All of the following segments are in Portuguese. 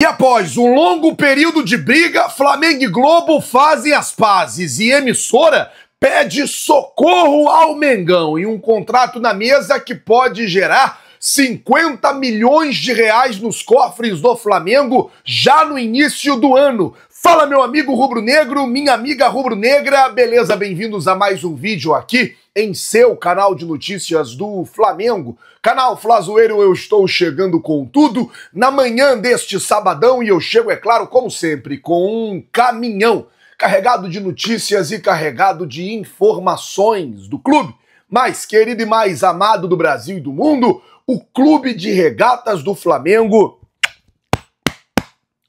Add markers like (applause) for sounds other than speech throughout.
E após um longo período de briga, Flamengo e Globo fazem as pazes e emissora pede socorro ao Mengão e um contrato na mesa que pode gerar 50 milhões de reais nos cofres do Flamengo já no início do ano. Fala meu amigo rubro-negro, minha amiga rubro-negra, beleza? Bem-vindos a mais um vídeo aqui em seu canal de notícias do Flamengo. Canal Flazoeiro, eu estou chegando com tudo na manhã deste sabadão e eu chego, é claro, como sempre, com um caminhão carregado de notícias e carregado de informações do clube mais querido e mais amado do Brasil e do mundo, o Clube de Regatas do Flamengo.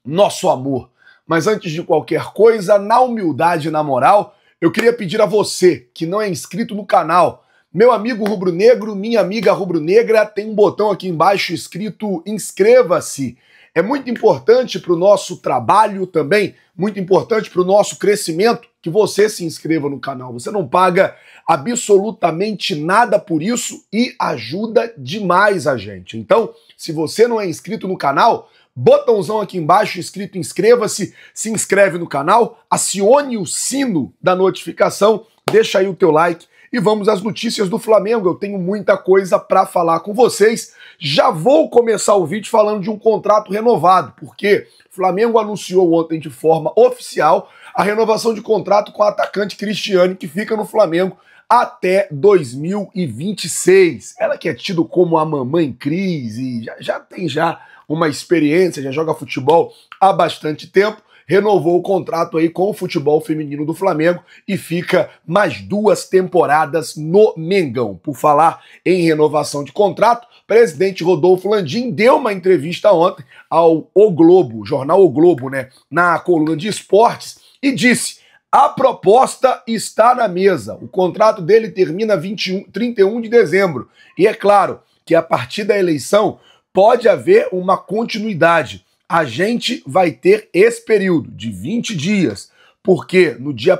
Nosso amor. Mas antes de qualquer coisa, na humildade e na moral, eu queria pedir a você que não é inscrito no canal, meu amigo rubro-negro, minha amiga rubro-negra, tem um botão aqui embaixo escrito inscreva-se. É muito importante para o nosso trabalho também, muito importante para o nosso crescimento que você se inscreva no canal. Você não paga absolutamente nada por isso e ajuda demais a gente. Então, se você não é inscrito no canal, botãozão aqui embaixo escrito inscreva-se, se inscreve no canal, acione o sino da notificação, deixa aí o teu like e vamos às notícias do Flamengo. Eu tenho muita coisa para falar com vocês. Já vou começar o vídeo falando de um contrato renovado, porque o Flamengo anunciou ontem de forma oficial a renovação de contrato com o atacante Cristiane, que fica no Flamengo até 2026. Ela que é tido como a mamãe Cris e já, já tem já uma experiência, já joga futebol há bastante tempo, renovou o contrato aí com o futebol feminino do Flamengo e fica mais duas temporadas no Mengão. Por falar em renovação de contrato, presidente Rodolfo Landim deu uma entrevista ontem ao O Globo, jornal O Globo, né, na coluna de esportes e disse: "A proposta está na mesa. O contrato dele termina 21, 31 de dezembro. E é claro que a partir da eleição pode haver uma continuidade. A gente vai ter esse período de 20 dias, porque no dia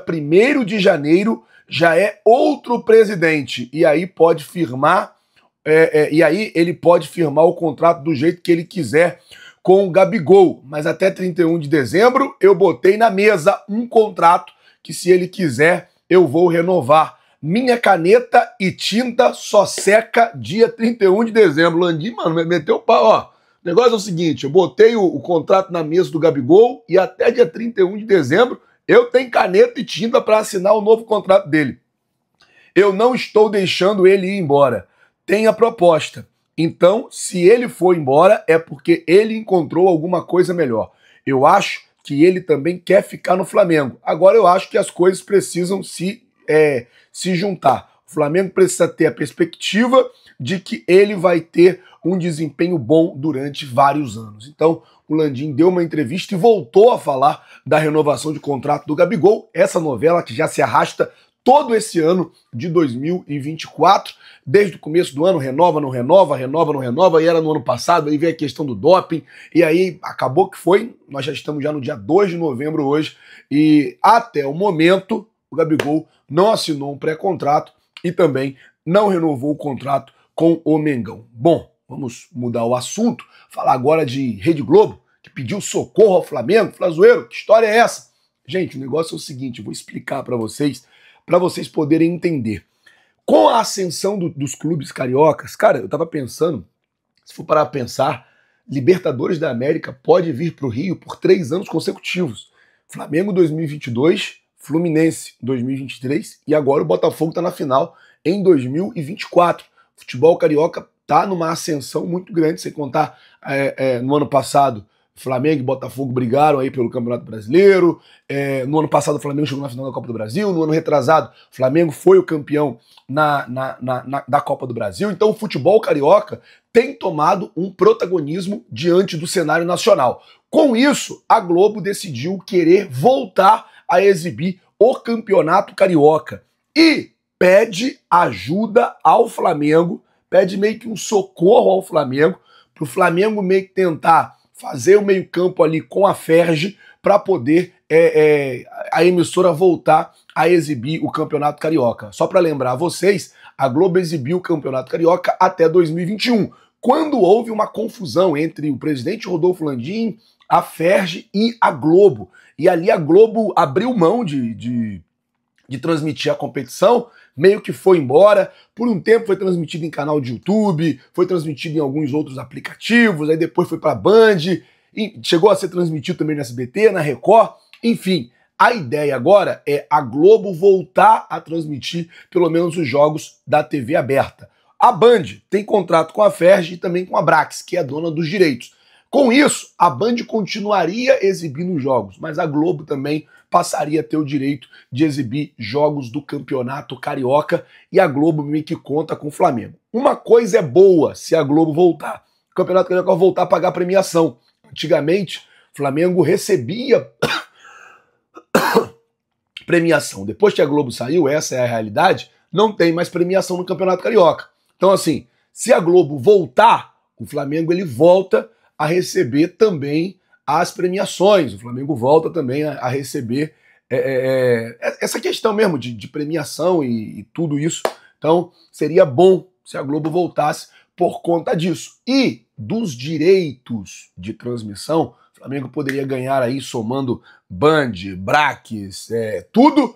1 de janeiro já é outro presidente e aí pode firmar é, é, e aí ele pode firmar o contrato do jeito que ele quiser com o Gabigol. Mas até 31 de dezembro eu botei na mesa um contrato que, se ele quiser, eu vou renovar. Minha caneta e tinta só seca dia 31 de dezembro. Landim, mano, meteu o pau, ó. O negócio é o seguinte: eu botei o, o contrato na mesa do Gabigol e até dia 31 de dezembro eu tenho caneta e tinta para assinar o novo contrato dele. Eu não estou deixando ele ir embora. Tem a proposta. Então, se ele for embora, é porque ele encontrou alguma coisa melhor. Eu acho que ele também quer ficar no Flamengo. Agora eu acho que as coisas precisam se é, se juntar. O Flamengo precisa ter a perspectiva de que ele vai ter um desempenho bom durante vários anos. Então, o Landim deu uma entrevista e voltou a falar da renovação de contrato do Gabigol, essa novela que já se arrasta todo esse ano de 2024, desde o começo do ano, renova, não renova, renova, não renova, e era no ano passado, aí veio a questão do doping, e aí acabou que foi, nós já estamos já no dia 2 de novembro hoje, e até o momento o Gabigol não assinou um pré-contrato e também não renovou o contrato com o Mengão. Bom, vamos mudar o assunto, falar agora de Rede Globo, que pediu socorro ao Flamengo. Flazoeiro, que história é essa? Gente, o negócio é o seguinte, vou explicar para vocês, para vocês poderem entender. Com a ascensão do, dos clubes cariocas, cara, eu tava pensando, se for parar a pensar, Libertadores da América pode vir para o Rio por três anos consecutivos. Flamengo 2022, Fluminense 2023 e agora o Botafogo está na final em 2024. O futebol carioca está numa ascensão muito grande, sem contar é, é, no ano passado. Flamengo e Botafogo brigaram aí pelo Campeonato Brasileiro. É, no ano passado, o Flamengo chegou na final da Copa do Brasil. No ano retrasado, o Flamengo foi o campeão na, na, na, na, da Copa do Brasil. Então, o futebol carioca tem tomado um protagonismo diante do cenário nacional. Com isso, a Globo decidiu querer voltar a exibir o Campeonato Carioca. E pede ajuda ao Flamengo, pede meio que um socorro ao Flamengo, para o Flamengo meio que tentar fazer o meio-campo ali com a Ferge para poder é, é, a emissora voltar a exibir o Campeonato Carioca. Só para lembrar a vocês, a Globo exibiu o Campeonato Carioca até 2021, quando houve uma confusão entre o presidente Rodolfo Landim a Ferge e a Globo. E ali a Globo abriu mão de, de, de, transmitir a competição, meio que foi embora. Por um tempo foi transmitido em canal de YouTube, foi transmitido em alguns outros aplicativos, aí depois foi para Band, chegou a ser transmitido também na SBT, na Record, enfim. A ideia agora é a Globo voltar a transmitir pelo menos os jogos da TV aberta. A Band tem contrato com a Ferge e também com a Brax, que é a dona dos direitos. Com isso, a Band continuaria exibindo jogos, mas a Globo também passaria a ter o direito de exibir jogos do Campeonato Carioca e a Globo meio que conta com o Flamengo. Uma coisa é boa se a Globo voltar. O Campeonato Carioca vai voltar a pagar premiação. Antigamente, o Flamengo recebia (coughs) premiação. Depois que a Globo saiu, essa é a realidade, não tem mais premiação no Campeonato Carioca. Então assim, se a Globo voltar, o Flamengo ele volta a receber também as premiações. O Flamengo volta também a, a receber é, é, é, essa questão mesmo de, de premiação e, e tudo isso. Então, seria bom se a Globo voltasse por conta disso. E dos direitos de transmissão, o Flamengo poderia ganhar aí somando Band, Braques, é, tudo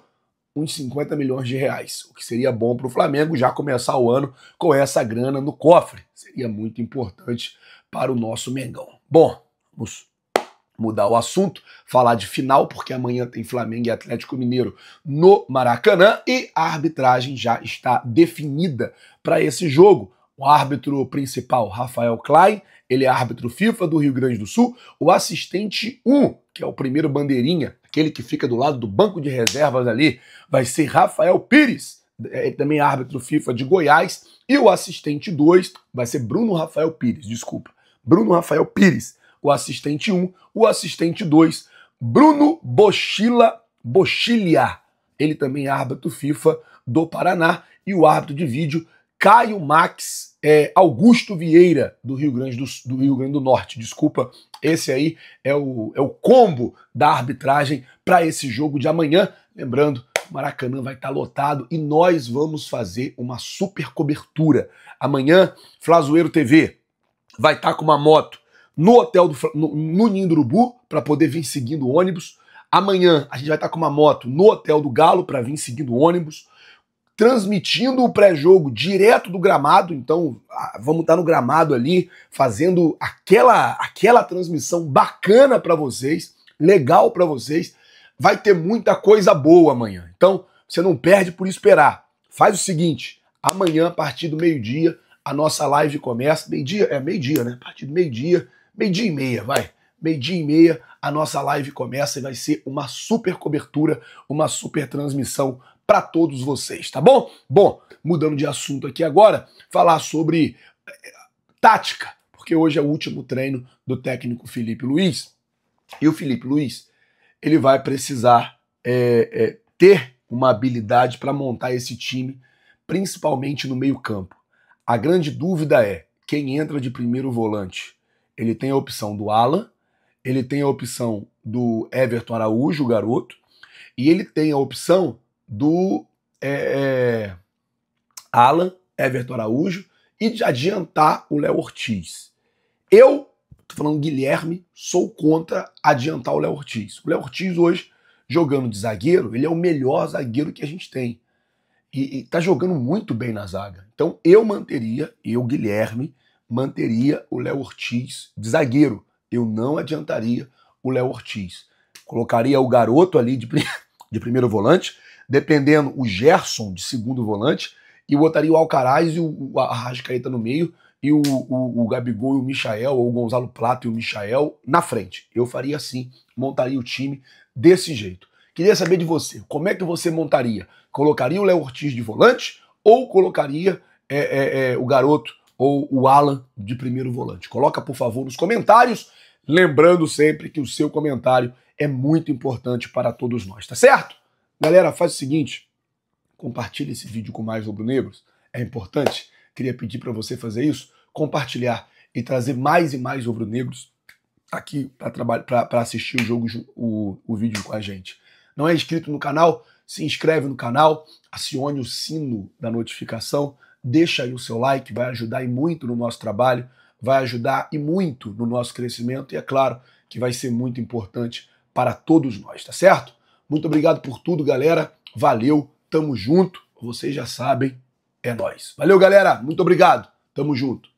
uns 50 milhões de reais, o que seria bom para o Flamengo já começar o ano com essa grana no cofre. Seria muito importante para o nosso Mengão. Bom, vamos mudar o assunto, falar de final, porque amanhã tem Flamengo e Atlético Mineiro no Maracanã e a arbitragem já está definida para esse jogo. O árbitro principal, Rafael Klein, ele é árbitro FIFA do Rio Grande do Sul. O assistente 1, que é o primeiro bandeirinha, aquele que fica do lado do banco de reservas ali vai ser Rafael Pires, é, também é árbitro FIFA de Goiás, e o assistente 2 vai ser Bruno Rafael Pires, desculpa. Bruno Rafael Pires, o assistente 1, um, o assistente 2, Bruno Bochila Bochilia, ele também é árbitro FIFA do Paraná, e o árbitro de vídeo Caio Max é, Augusto Vieira, do Rio, Grande do, do, Rio Grande do Norte. Desculpa, esse aí é o, é o combo da arbitragem para esse jogo de amanhã. Lembrando, Maracanã vai estar tá lotado e nós vamos fazer uma super cobertura. Amanhã, Flazoeiro TV vai estar tá com uma moto no hotel do no, no Ninho do Urubu para poder vir seguindo o ônibus. Amanhã a gente vai estar tá com uma moto no hotel do Galo para vir seguindo o ônibus transmitindo o pré-jogo direto do gramado, então vamos estar no gramado ali fazendo aquela aquela transmissão bacana para vocês, legal para vocês. Vai ter muita coisa boa amanhã. Então, você não perde por esperar. Faz o seguinte, amanhã a partir do meio-dia a nossa live começa, meio-dia, é meio-dia, né? A partir do meio-dia, meio-dia e meia, vai. Meio-dia e meia a nossa live começa e vai ser uma super cobertura, uma super transmissão para todos vocês, tá bom? Bom, mudando de assunto aqui agora, falar sobre eh, tática, porque hoje é o último treino do técnico Felipe Luiz. E o Felipe Luiz, ele vai precisar é, é, ter uma habilidade para montar esse time, principalmente no meio-campo. A grande dúvida é quem entra de primeiro volante. Ele tem a opção do Alan, ele tem a opção do Everton Araújo, o garoto, e ele tem a opção do é, é, Alan Everton Araújo e de adiantar o Léo Ortiz. Eu, tô falando Guilherme, sou contra adiantar o Léo Ortiz. O Léo Ortiz hoje, jogando de zagueiro, ele é o melhor zagueiro que a gente tem. E, e tá jogando muito bem na zaga. Então eu manteria, eu, Guilherme, manteria o Léo Ortiz de zagueiro. Eu não adiantaria o Léo Ortiz. Colocaria o garoto ali de, (laughs) de primeiro volante dependendo, o Gerson de segundo volante, e botaria o Alcaraz e o Arrascaeta no meio, e o, o, o Gabigol e o Michael, ou o Gonzalo Plata e o Michael na frente. Eu faria assim, montaria o time desse jeito. Queria saber de você, como é que você montaria? Colocaria o Léo Ortiz de volante ou colocaria é, é, é, o garoto ou o Alan de primeiro volante? Coloca, por favor, nos comentários, lembrando sempre que o seu comentário é muito importante para todos nós, tá certo? Galera, faz o seguinte, compartilha esse vídeo com mais rubro-negros. É importante, queria pedir para você fazer isso, compartilhar e trazer mais e mais rubro-negros aqui para assistir o jogo, o, o vídeo com a gente. Não é inscrito no canal? Se inscreve no canal, acione o sino da notificação, deixa aí o seu like, vai ajudar e muito no nosso trabalho, vai ajudar e muito no nosso crescimento e é claro que vai ser muito importante para todos nós, tá certo? Muito obrigado por tudo, galera. Valeu, tamo junto. Vocês já sabem, é nós. Valeu, galera. Muito obrigado. Tamo junto.